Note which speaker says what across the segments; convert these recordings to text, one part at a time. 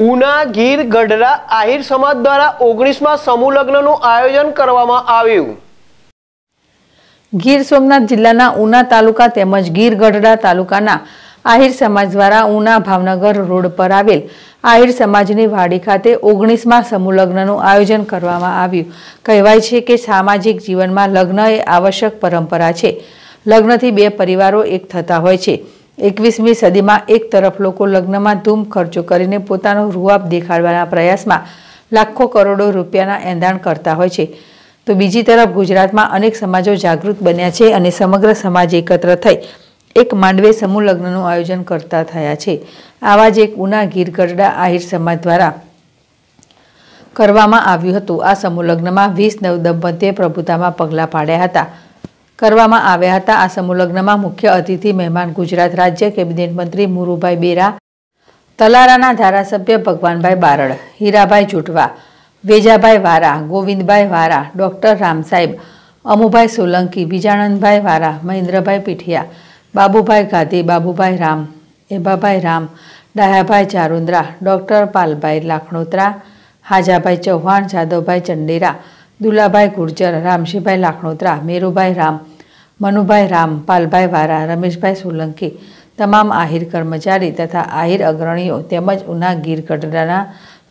Speaker 1: ઉના ગીર ગઢડા આહિર સમાજ દ્વારા ઓગણીસમાં સમૂહ લગ્નનું આયોજન કરવામાં આવ્યું ગીર સોમનાથ જિલ્લાના ઉના તાલુકા તેમજ ગીર ગઢડા તાલુકાના આહિર સમાજ દ્વારા ઉના ભાવનગર રોડ પર આવેલ આહિર સમાજની વાડી ખાતે ઓગણીસમાં સમૂહ લગ્નનું આયોજન કરવામાં આવ્યું કહેવાય છે કે સામાજિક જીવનમાં લગ્ન એ આવશ્યક પરંપરા છે લગ્નથી બે પરિવારો એક થતા હોય છે એકવીસમી સદીમાં એક તરફ લોકો લગ્નમાં ધૂમ ખર્ચો કરીને પોતાનો રૂઆબ દેખાડવાના પ્રયાસમાં લાખો કરોડો રૂપિયાના એંધાણ કરતા હોય છે તો બીજી તરફ ગુજરાતમાં અનેક સમાજો જાગૃત બન્યા છે અને સમગ્ર સમાજ એકત્ર થઈ એક માંડવે સમૂહ લગ્નનું આયોજન કરતા થયા છે આવા જ એક ઉના ગીરગઢડા આહિર સમાજ દ્વારા કરવામાં આવ્યું હતું આ સમૂહ લગ્નમાં વીસ નવ દંપતીએ પ્રભુતામાં પગલાં પાડ્યા હતા કરવામાં આવ્યા હતા આ સમૂહલગ્નમાં મુખ્ય અતિથિ મહેમાન ગુજરાત રાજ્ય કેબિનેટ મંત્રી મુરુભાઈ બેરા તલારાના ધારાસભ્ય ભગવાનભાઈ બારડ હીરાભાઈ જુટવા વેજાભાઈ વારા ગોવિંદભાઈ વારા ડૉક્ટર રામ સાહેબ અમુભાઈ સોલંકી બીજાણંદભાઈ વારા મહેન્દ્રભાઈ પીઠિયા બાબુભાઈ ગાધી બાબુભાઈ રામ એબાભાઈ રામ ડાયાભાઈ ચારુંદ્રા ડૉક્ટર પાલભાઈ લાખણોત્રા હાજાભાઈ ચૌહાણ જાદવભાઈ ચંડેરા દુલાભાઈ ગુર્જર રામશીભાઈ લાખણોત્રા મેરુભાઈ રામ મનુભાઈ રામ પાલભાઈ વારા રમેશભાઈ સોલંકી તમામ આહિર કર્મચારી તથા આહિર અગ્રણીઓ તેમજ ઉના ગીર ગઢડાના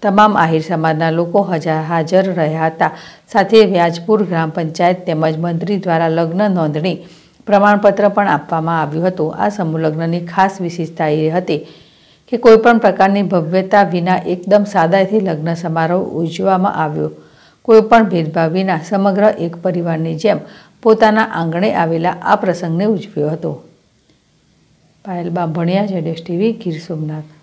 Speaker 1: તમામ આહિર સમાજના લોકો હજાર હાજર રહ્યા હતા સાથે વ્યાજપુર ગ્રામ પંચાયત તેમજ મંત્રી દ્વારા લગ્ન નોંધણી પ્રમાણપત્ર પણ આપવામાં આવ્યું હતું આ સમૂહ ખાસ વિશેષતા એ હતી કે કોઈપણ પ્રકારની ભવ્યતા વિના એકદમ સાદાથી લગ્ન સમારોહ ઉજવવામાં આવ્યો કોઈપણ ભેદભાવ વિના સમગ્ર એક પરિવારની જેમ પોતાના આંગણે આવેલા આ પ્રસંગને ઉજવ્યો હતો પાયલ બાંભણિયા જેડેશ ટીવી ગીર સોમનાથ